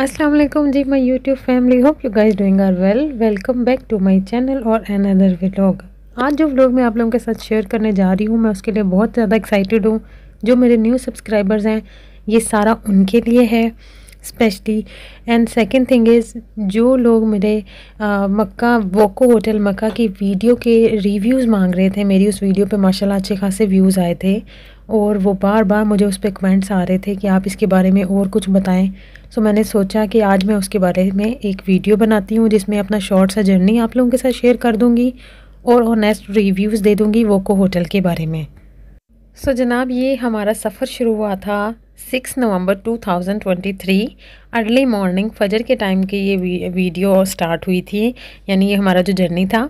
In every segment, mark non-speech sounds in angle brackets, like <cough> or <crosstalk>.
Aslam ji my YouTube family hope you guys doing are well welcome back to my channel और another vlog आज जो vlog मैं आप लोगों के साथ शेयर करने जा रही हूँ मैं उसके लिए बहुत ज़्यादा एक्साइटेड हूँ जो मेरे न्यू सब्सक्राइबर्स हैं ये सारा उनके लिए है specially and second thing is जो लोग मेरे आ, मक्का वोको होटल मक्का की वीडियो के रिव्यूज़ मांग रहे थे मेरी उस वीडियो पे माशाल्लाह अच्छे खासे व्यूज़ आए थे और वो बार बार मुझे उस पर कमेंट्स आ रहे थे कि आप इसके बारे में और कुछ बताएं सो मैंने सोचा कि आज मैं उसके बारे में एक वीडियो बनाती हूँ जिसमें अपना शॉर्ट सा जर्नी आप लोगों के साथ शेयर कर दूँगी और ऑनेस्ट रिव्यूज़ दे दूँगी वो को होटल के बारे में सो so, जनाब ये हमारा सफ़र शुरू हुआ था six November three early morning फजर के टाइम की ये वीडियो स्टार्ट हुई थी यानी ये हमारा जो जर्नी था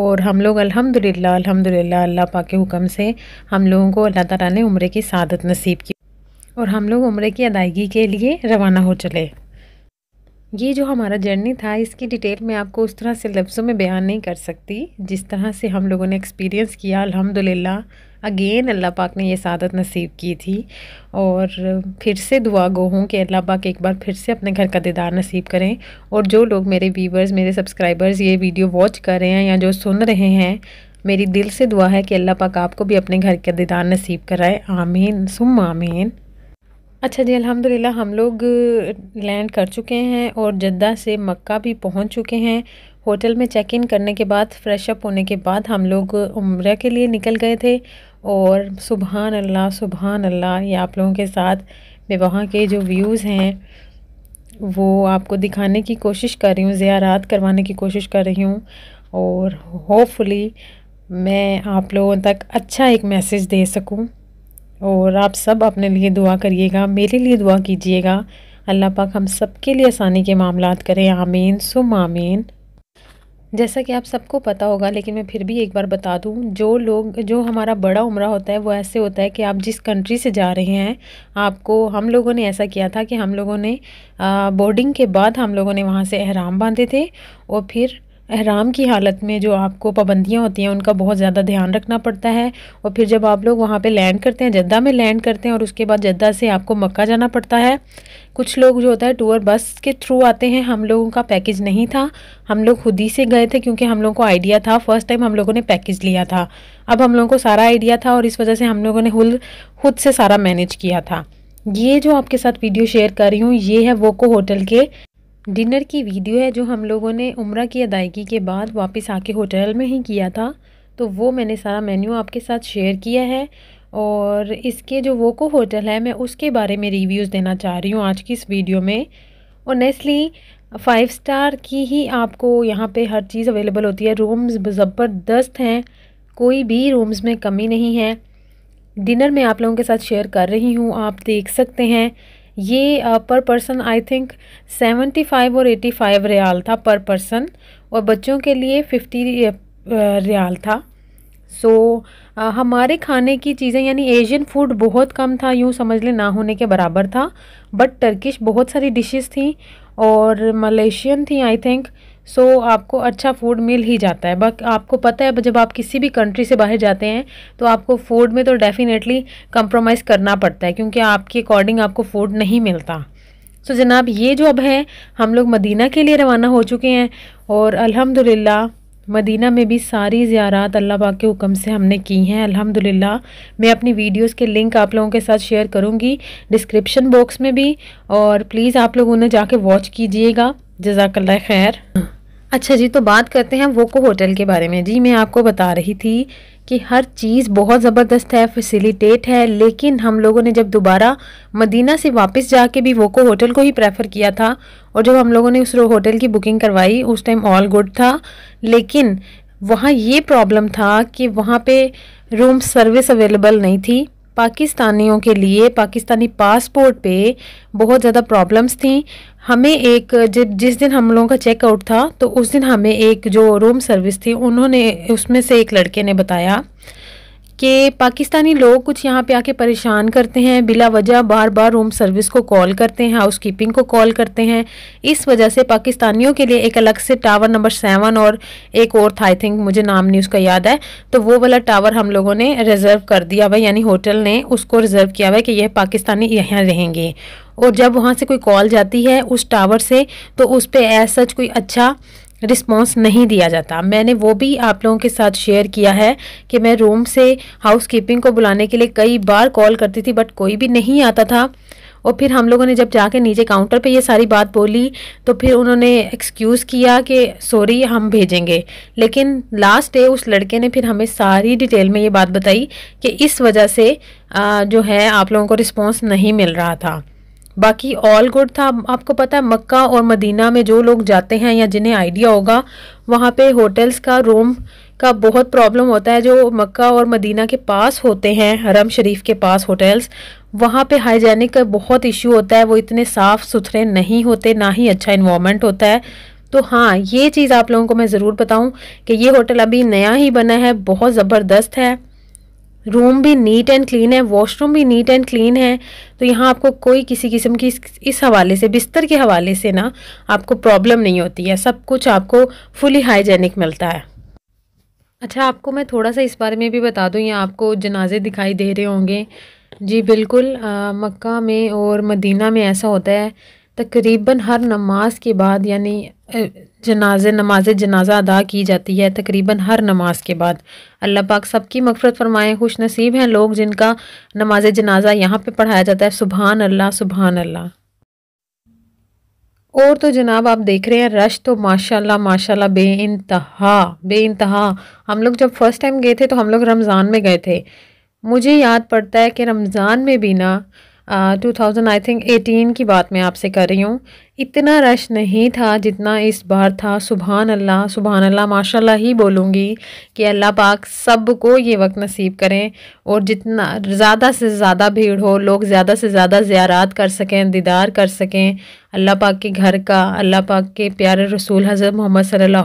और हम लोग अल्हम्दुलिल्लाह अल्हम्दुलिल्लाह अल्लाह पाक के हुक्म से हम लोगों को अल्लाह ताला ने उम्र की सादत नसीब की और हम लोग उम्र की अदायगी के लिए रवाना हो चले ये जो हमारा जर्नी था इसकी डिटेल मैं आपको उस तरह से लफ्ज़ों में बयान नहीं कर सकती जिस तरह से हम लोगों ने एक्सपीरियंस किया अल्हम्दुलिल्लाह अगेन अल्लाह पाक ने ये सादत नसीब की थी और फिर से दुआ गो हूँ कि अल्लाह पाक एक बार फिर से अपने घर का दीदार नसीब करें और जो लोग मेरे व्यूवर्स मेरे सब्सक्राइबर्स ये वीडियो वॉच कर रहे हैं या जो सुन रहे हैं मेरी दिल से दुआ है कि अल्लाह पाक आपको भी अपने घर का दीदार नसीब कराए आमीन सुम आमीन अच्छा जी अल्हम्दुलिल्लाह हम लोग लैंड कर चुके हैं और जद्दा से मक्का भी पहुंच चुके हैं होटल में चेक इन करने के बाद फ्रेश अप होने के बाद हम लोग उम्र के लिए निकल गए थे और सुबहान अल्लाह सुबहान अल्लाह ये आप लोगों के साथ मैं वहाँ के जो व्यूज़ हैं वो आपको दिखाने की कोशिश कर रही हूँ ज़्यारात करवाने की कोशिश कर रही हूँ और होपफुली मैं आप लोगों तक अच्छा एक मैसेज दे सकूँ और आप सब अपने लिए दुआ करिएगा मेरे लिए दुआ कीजिएगा अल्लाह पाक हम सब के लिए आसानी के मामला करें आमीन सुम आमीन जैसा कि आप सबको पता होगा लेकिन मैं फिर भी एक बार बता दूं जो लोग जो हमारा बड़ा उम्र होता है वो ऐसे होता है कि आप जिस कंट्री से जा रहे हैं आपको हम लोगों ने ऐसा किया था कि हम लोगों ने बोर्डिंग के बाद हम लोगों ने वहाँ से अहराम बांधे थे और फिर अहराम की हालत में जो आपको पाबंदियाँ होती हैं उनका बहुत ज़्यादा ध्यान रखना पड़ता है और फिर जब आप लोग वहाँ पे लैंड करते हैं जद्दा में लैंड करते हैं और उसके बाद जद्दा से आपको मक्का जाना पड़ता है कुछ लोग जो होता है टूर बस के थ्रू आते हैं हम लोगों का पैकेज नहीं था हम लोग खुद ही से गए थे क्योंकि हम लोगों को आइडिया था फर्स्ट टाइम हम लोगों ने पैकेज लिया था अब हम लोगों को सारा आइडिया था और इस वजह से हम लोगों ने खुद से सारा मैनेज किया था ये जो आपके साथ वीडियो शेयर कर रही हूँ ये है वोको होटल के डिनर की वीडियो है जो हम लोगों ने उम्र की अदायगी के बाद वापस आके होटल में ही किया था तो वो मैंने सारा मेन्यू आपके साथ शेयर किया है और इसके जो वोको होटल है मैं उसके बारे में रिव्यूज़ देना चाह रही हूँ आज की इस वीडियो में ऑनेस्टली फ़ाइव स्टार की ही आपको यहाँ पे हर चीज़ अवेलेबल होती है रूम्स ज़बरदस्त हैं कोई भी रूम्स में कमी नहीं है डिनर में आप लोगों के साथ शेयर कर रही हूँ आप देख सकते हैं ये per person I think seventy five और एटी फाइव रियाल था पर पर्सन और बच्चों के लिए फिफ्टी रियाल था सो so, हमारे खाने की चीज़ें यानी एशियन फूड बहुत कम था यूँ समझ लें ना होने के बराबर था बट टर्किश बहुत सारी डिशेस थी और मलेशियन थी आई थिंक सो so, आपको अच्छा फूड मिल ही जाता है बट आपको पता है जब आप किसी भी कंट्री से बाहर जाते हैं तो आपको फूड में तो डेफिनेटली कंप्रोमाइज़ करना पड़ता है क्योंकि आपके अकॉर्डिंग आपको फूड नहीं मिलता सो so, जनाब ये जो अब है हम लोग मदीना के लिए रवाना हो चुके हैं और अल्हम्दुलिल्लाह मदीना में भी सारी ज़्यारात अल्लाह पाक के हुक्म से हमने की हैं अल्हम्दुलिल्लाह मैं अपनी वीडियोस के लिंक आप लोगों के साथ शेयर करूँगी डिस्क्रिप्शन बॉक्स में भी और प्लीज़ आप लोग उन्हें जाके वॉच कीजिएगा जजाकल्ला खैर अच्छा जी तो बात करते हैं वोको होटल के बारे में जी मैं आपको बता रही थी कि हर चीज़ बहुत ज़बरदस्त है फैसिलिटेट है लेकिन हम लोगों ने जब दोबारा मदीना से वापस जाके भी वोको होटल को ही प्रेफर किया था और जब हम लोगों ने उस होटल की बुकिंग करवाई उस टाइम ऑल गुड था लेकिन वहाँ ये प्रॉब्लम था कि वहाँ पे रूम सर्विस अवेलेबल नहीं थी पाकिस्तानियों के लिए पाकिस्तानी पासपोर्ट पे बहुत ज़्यादा प्रॉब्लम्स थी हमें एक जब जिस दिन हम लोगों का चेकआउट था तो उस दिन हमें एक जो रूम सर्विस थी उन्होंने उसमें से एक लड़के ने बताया कि पाकिस्तानी लोग कुछ यहाँ पे आके परेशान करते हैं बिला वजह बार बार रूम सर्विस को कॉल करते हैं हाउस कीपिंग को कॉल करते हैं इस वजह से पाकिस्तानियों के लिए एक अलग से टावर नंबर सेवन और एक और था आई थिंक मुझे नाम नहीं उसका याद है तो वो वाला टावर हम लोगों ने रिज़र्व कर दिया हुआ यानी होटल ने उसको रिज़र्व किया हुआ कि यह पाकिस्तानी यहाँ रहेंगे और जब वहाँ से कोई कॉल जाती है उस टावर से तो उस पर एज सच कोई अच्छा रिस्पॉन्स नहीं दिया जाता मैंने वो भी आप लोगों के साथ शेयर किया है कि मैं रूम से हाउस कीपिंग को बुलाने के लिए कई बार कॉल करती थी बट कोई भी नहीं आता था और फिर हम लोगों ने जब जाके नीचे काउंटर पे ये सारी बात बोली तो फिर उन्होंने एक्सक्यूज़ किया कि सॉरी हम भेजेंगे लेकिन लास्ट डे उस लड़के ने फिर हमें सारी डिटेल में ये बात बताई कि इस वजह से जो है आप लोगों को रिस्पॉन्स नहीं मिल रहा था बाकी ऑल गुड था आपको पता है मक्का और मदीना में जो लोग जाते हैं या जिन्हें आइडिया होगा वहाँ पे होटल्स का रूम का बहुत प्रॉब्लम होता है जो मक्का और मदीना के पास होते हैं हरम शरीफ के पास होटल्स वहाँ पे हाइजेनिक का बहुत इश्यू होता है वो इतने साफ़ सुथरे नहीं होते ना ही अच्छा इन्वामेंट होता है तो हाँ ये चीज़ आप लोगों को मैं ज़रूर बताऊँ कि ये होटल अभी नया ही बना है बहुत ज़बरदस्त है रूम भी नीट एंड क्लीन है वॉशरूम भी नीट एंड क्लीन है तो यहाँ आपको कोई किसी किस्म की इस, हवाले से बिस्तर के हवाले से ना आपको प्रॉब्लम नहीं होती है सब कुछ आपको फुली हाइजेनिक मिलता है अच्छा आपको मैं थोड़ा सा इस बारे में भी बता दूँ यहाँ आपको जनाजे दिखाई दे रहे होंगे जी बिल्कुल मक्का में और मदीना में ऐसा होता है तकरीबन हर नमाज के बाद यानी जनाजे नमाज जनाजा अदा की जाती है तकरीबन हर नमाज के बाद अल्लाह पाक सबकी मफ़रत फरमाए खुश नसीब हैं लोग जिनका नमाज जनाजा यहाँ पे पढ़ाया जाता है सुबहान अल्लाह सुबहान अल्लाह और तो जनाब आप देख रहे हैं रश तो माशाल्लाह माशाल्लाह बे इंतहा बे इंतहा हम लोग जब फ़र्स्ट टाइम गए थे तो हम लोग रमज़ान में गए थे मुझे याद पड़ता है कि रमज़ान में भी ना two thousand I think eighteen की बात मैं आपसे कर रही हूँ इतना रश नहीं था जितना इस बार था सुबहान अल्लाह सुबहान अल्लाह माशाल्लाह ही बोलूँगी कि अल्लाह पाक सब को ये वक्त नसीब करें और जितना ज़्यादा से ज़्यादा भीड़ हो लोग ज़्यादा से ज़्यादा ज़्यारात कर सकें दीदार कर सकें अल्लाह पाक के घर का अल्लाह पाक के प्यारे रसूल हज़रत मोहम्मद सल्ला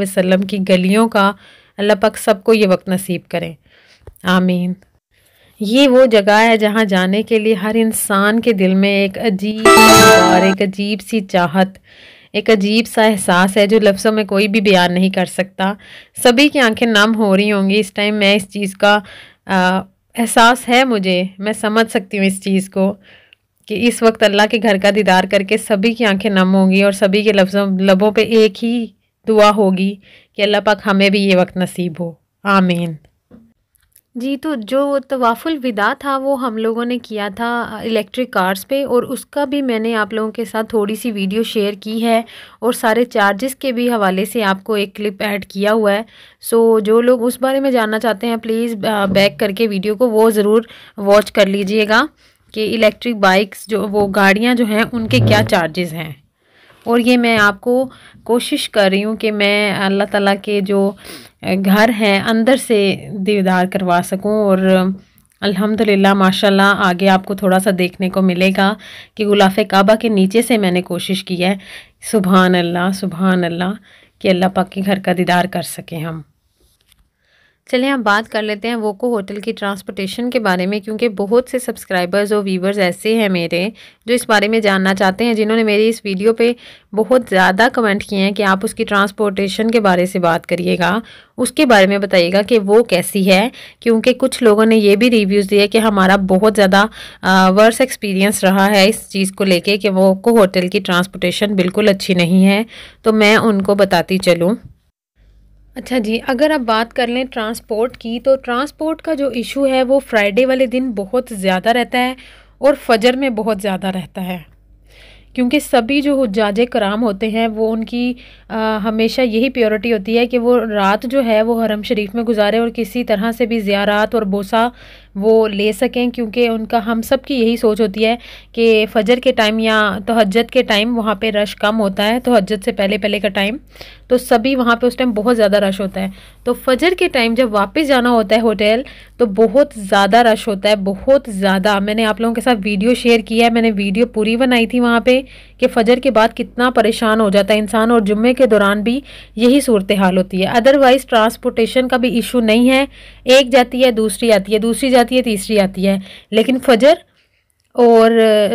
वसलम की गलियों का अल्लाह पाक सबको ये वक्त नसीब करें आमीन ये वो जगह है जहाँ जाने के लिए हर इंसान के दिल में एक अजीब और एक अजीब सी चाहत एक अजीब सा एहसास है जो लफ्ज़ों में कोई भी बयान नहीं कर सकता सभी की आंखें नम हो रही होंगी इस टाइम मैं इस चीज़ का एहसास है मुझे मैं समझ सकती हूँ इस चीज़ को कि इस वक्त अल्लाह के घर का दीदार करके सभी की आंखें नम होंगी और सभी के लफ्ज़ों लबों पे एक ही दुआ होगी कि अल्लाह पाक हमें भी ये वक्त नसीब हो आमीन जी तो जो तवाफ़ुल विदा था वो हम लोगों ने किया था इलेक्ट्रिक कार्स पे और उसका भी मैंने आप लोगों के साथ थोड़ी सी वीडियो शेयर की है और सारे चार्जेस के भी हवाले से आपको एक क्लिप ऐड किया हुआ है सो जो लोग उस बारे में जानना चाहते हैं प्लीज़ बैक करके वीडियो को वो ज़रूर वॉच कर लीजिएगा कि इलेक्ट्रिक बाइक्स जो वो गाड़ियाँ जो हैं उनके क्या चार्जेस हैं और ये मैं आपको कोशिश कर रही हूँ कि मैं अल्लाह ताला के जो घर है अंदर से दीदार करवा सकूं और अल्हम्दुलिल्लाह माशाल्लाह आगे आपको थोड़ा सा देखने को मिलेगा कि गुलाफ काबा के नीचे से मैंने कोशिश की है सुबहान अल्लाह सुबहान अल्लाह कि अल्लाह पाक के घर का दीदार कर सकें हम चलिए हम बात कर लेते हैं वोको होटल की ट्रांसपोर्टेशन के बारे में क्योंकि बहुत से सब्सक्राइबर्स और व्यूवर्स ऐसे हैं मेरे जो इस बारे में जानना चाहते हैं जिन्होंने मेरी इस वीडियो पे बहुत ज़्यादा कमेंट किए हैं कि आप उसकी ट्रांसपोर्टेशन के बारे से बात करिएगा उसके बारे में बताइएगा कि वो कैसी है क्योंकि कुछ लोगों ने ये भी रिव्यूज़ दिए कि हमारा बहुत ज़्यादा वर्स एक्सपीरियंस रहा है इस चीज़ को लेके कि वोको होटल की ट्रांसपोर्टेशन बिल्कुल अच्छी नहीं है तो मैं उनको बताती चलूँ अच्छा जी अगर आप बात कर लें ट्रांसपोर्ट की तो ट्रांसपोर्ट का जो इशू है वो फ्राइडे वाले दिन बहुत ज़्यादा रहता है और फजर में बहुत ज़्यादा रहता है क्योंकि सभी जो हजाज कराम होते हैं वो उनकी आ, हमेशा यही प्योरिटी होती है कि वो रात जो है वो हरम शरीफ में गुजारे और किसी तरह से भी ज़्यारात और बोसा वो ले सकें क्योंकि उनका हम सब की यही सोच होती है कि फजर के टाइम या तहजत के टाइम वहाँ पे रश कम होता है तहजत से पहले पहले का टाइम तो सभी वहाँ पे उस टाइम बहुत ज़्यादा रश होता है तो फजर के टाइम जब वापस जाना होता है होटल तो बहुत ज़्यादा रश होता है बहुत ज़्यादा मैंने आप लोगों के साथ वीडियो शेयर किया है मैंने वीडियो पूरी बनाई थी वहाँ पर कि फ़जर के बाद कितना परेशान हो जाता है इंसान और जुम्मे के दौरान भी यही सूरत हाल होती है अदरवाइज़ ट्रांसपोर्टेशन का भी इशू नहीं है एक जाती है दूसरी आती है दूसरी जाती आती है तीसरी आती है लेकिन फजर और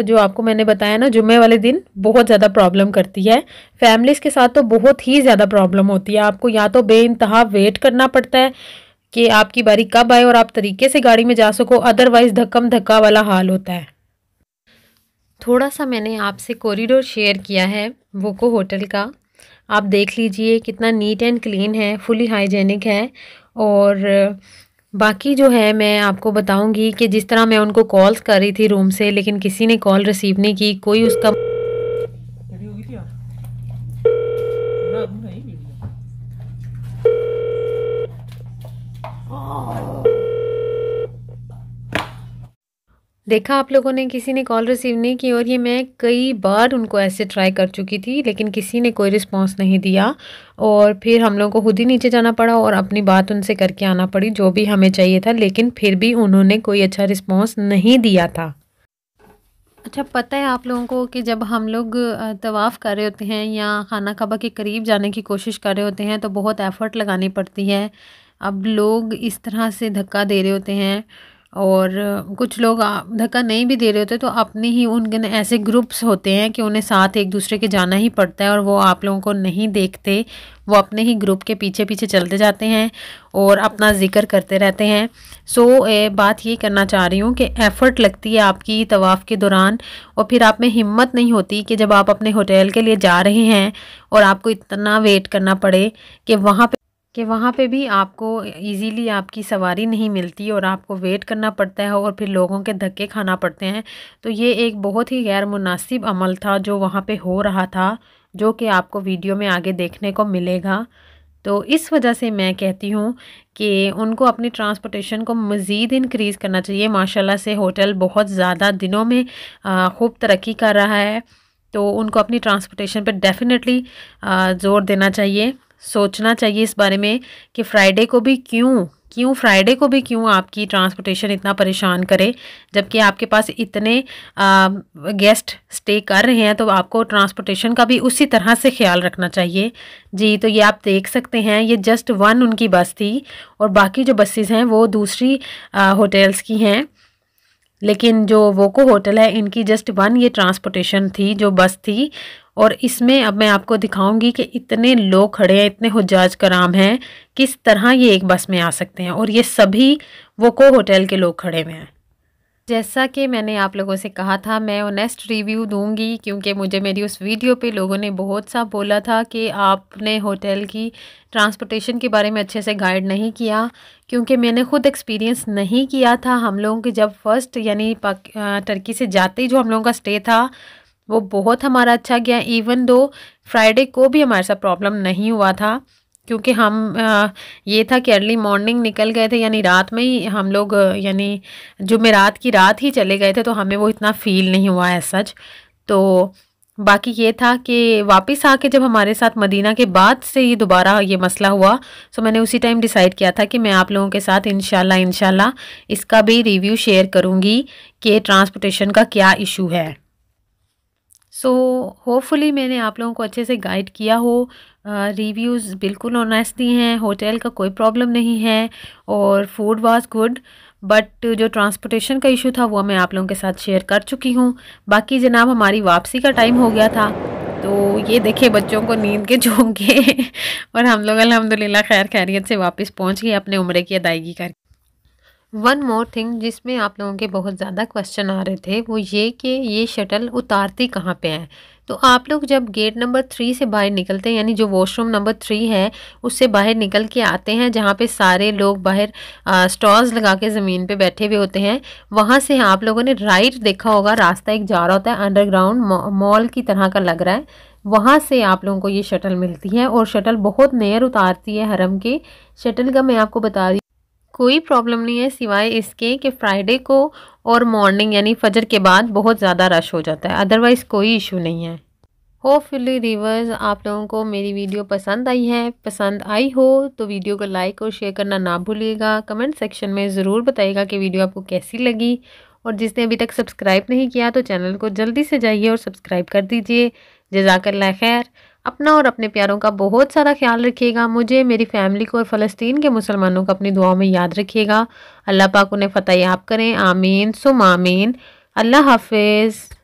जो आपको मैंने बताया ना जुम्मे वाले दिन बहुत ज़्यादा प्रॉब्लम करती है फैमिलीज़ के साथ तो बहुत ही ज़्यादा प्रॉब्लम होती है आपको या तो बे वेट करना पड़ता है कि आपकी बारी कब आए और आप तरीके से गाड़ी में जा सको अदरवाइज़ धक्कम धक्का वाला हाल होता है थोड़ा सा मैंने आपसे कॉरिडोर शेयर किया है वोको होटल का आप देख लीजिए कितना नीट एंड क्लीन है फुली हाइजेनिक है और बाकी जो है मैं आपको बताऊंगी कि जिस तरह मैं उनको कॉल्स कर रही थी रूम से लेकिन किसी ने कॉल रिसीव नहीं की कोई उसका देखा आप लोगों ने किसी ने कॉल रिसीव नहीं की और ये मैं कई बार उनको ऐसे ट्राई कर चुकी थी लेकिन किसी ने कोई रिस्पांस नहीं दिया और फिर हम लोगों को खुद ही नीचे जाना पड़ा और अपनी बात उनसे करके आना पड़ी जो भी हमें चाहिए था लेकिन फिर भी उन्होंने कोई अच्छा रिस्पॉन्स नहीं दिया था अच्छा पता है आप लोगों को कि जब हम लोग तवाफ़ कर रहे होते हैं या खाना खबा के करीब जाने की कोशिश कर रहे होते हैं तो बहुत एफ़र्ट लगानी पड़ती है अब लोग इस तरह से धक्का दे रहे होते हैं और कुछ लोग धक्का नहीं भी दे रहे होते तो अपने ही उनके ऐसे ग्रुप्स होते हैं कि उन्हें साथ एक दूसरे के जाना ही पड़ता है और वो आप लोगों को नहीं देखते वो अपने ही ग्रुप के पीछे पीछे चलते जाते हैं और अपना जिक्र करते रहते हैं सो ए, बात ये करना चाह रही हूँ कि एफ़र्ट लगती है आपकी तवाफ़ के दौरान और फिर आप में हिम्मत नहीं होती कि जब आप अपने होटल के लिए जा रहे हैं और आपको इतना वेट करना पड़े कि वहाँ पर कि वहाँ पे भी आपको इजीली आपकी सवारी नहीं मिलती और आपको वेट करना पड़ता है और फिर लोगों के धक्के खाना पड़ते हैं तो ये एक बहुत ही गैर मुनासिब अमल था जो वहाँ पे हो रहा था जो कि आपको वीडियो में आगे देखने को मिलेगा तो इस वजह से मैं कहती हूँ कि उनको अपनी ट्रांसपोर्टेशन को मज़ीद इनक्रीज़ करना चाहिए माशाला से होटल बहुत ज़्यादा दिनों में खूब तरक्की कर रहा है तो उनको अपनी ट्रांसपोर्टेशन पर डेफ़िनेटली ज़ोर देना चाहिए सोचना चाहिए इस बारे में कि फ्राइडे को भी क्यों क्यों फ्राइडे को भी क्यों आपकी ट्रांसपोर्टेशन इतना परेशान करे जबकि आपके पास इतने आ, गेस्ट स्टे कर रहे हैं तो आपको ट्रांसपोर्टेशन का भी उसी तरह से ख्याल रखना चाहिए जी तो ये आप देख सकते हैं ये जस्ट वन उनकी बस थी और बाकी जो बसेस हैं वो दूसरी आ, होटल्स की हैं लेकिन जो वोको होटल है इनकी जस्ट वन ये ट्रांसपोर्टेशन थी जो बस थी और इसमें अब मैं आपको दिखाऊंगी कि इतने लोग खड़े हैं इतने हजाज कराम हैं किस तरह ये एक बस में आ सकते हैं और ये सभी वोको होटल के लोग खड़े हुए हैं जैसा कि मैंने आप लोगों से कहा था मैं ऑनेस्ट रिव्यू दूंगी क्योंकि मुझे मेरी उस वीडियो पे लोगों ने बहुत सा बोला था कि आपने होटल की ट्रांसपोर्टेशन के बारे में अच्छे से गाइड नहीं किया क्योंकि मैंने ख़ुद एक्सपीरियंस नहीं किया था हम लोगों के जब फर्स्ट यानी टर्की से जाते ही जो हम लोगों का स्टे था वो बहुत हमारा अच्छा गया इवन दो फ्राइडे को भी हमारे साथ प्रॉब्लम नहीं हुआ था क्योंकि हम ये था कि अर्ली मॉर्निंग निकल गए थे यानी रात में ही हम लोग यानी जुमेरात की रात ही चले गए थे तो हमें वो इतना फील नहीं हुआ है सच तो बाकी ये था कि वापस आके जब हमारे साथ मदीना के बाद से ही दोबारा ये मसला हुआ सो तो मैंने उसी टाइम डिसाइड किया था कि मैं आप लोगों के साथ इन शाला इसका भी रिव्यू शेयर करूँगी कि ट्रांसपोर्टेशन का क्या इशू है सो होपफुली मैंने आप लोगों को अच्छे से गाइड किया हो रिव्यूज़ बिल्कुल ऑनेस्ट हैं होटल का कोई प्रॉब्लम नहीं है और फूड वाज गुड बट जो ट्रांसपोर्टेशन का इशू था वो मैं आप लोगों के साथ शेयर कर चुकी हूँ बाकी जनाब हमारी वापसी का टाइम हो गया था तो ये देखे बच्चों को नींद के झोंके <laughs> और हम लोग अलहमदिल्ला खैर खैरियत से वापस पहुँच गए अपने उम्र की अदायगी करके वन मोर थिंग जिसमें आप लोगों के बहुत ज़्यादा क्वेश्चन आ रहे थे वो ये कि ये शटल उतारती कहाँ पे है तो आप लोग जब गेट नंबर थ्री से बाहर निकलते हैं यानी जो वॉशरूम नंबर थ्री है उससे बाहर निकल के आते हैं जहाँ पे सारे लोग बाहर स्टॉल्स लगा के ज़मीन पे बैठे हुए होते हैं वहाँ से आप लोगों ने राइट देखा होगा रास्ता एक जा रहा होता है अंडरग्राउंड मॉल की तरह का लग रहा है वहाँ से आप लोगों को ये शटल मिलती है और शटल बहुत नेयर उतारती है हरम के शटल का मैं आपको बता दी कोई प्रॉब्लम नहीं है सिवाय इसके कि फ्राइडे को और मॉर्निंग यानी फजर के बाद बहुत ज़्यादा रश हो जाता है अदरवाइज़ कोई इशू नहीं है होपफुली रिवर्स आप लोगों को मेरी वीडियो पसंद आई है पसंद आई हो तो वीडियो को लाइक और शेयर करना ना भूलिएगा कमेंट सेक्शन में ज़रूर बताइएगा कि वीडियो आपको कैसी लगी और जिसने अभी तक सब्सक्राइब नहीं किया तो चैनल को जल्दी से जाइए और सब्सक्राइब कर दीजिए जजाकल्ला खैर अपना और अपने प्यारों का बहुत सारा ख्याल रखिएगा मुझे मेरी फैमिली को और फ़लस्तीन के मुसलमानों को अपनी दुआओं में याद रखिएगा अल्लाह पाक उन्हें फ़तह याब करें आमीन सुम आमीन अल्लाह हाफिज़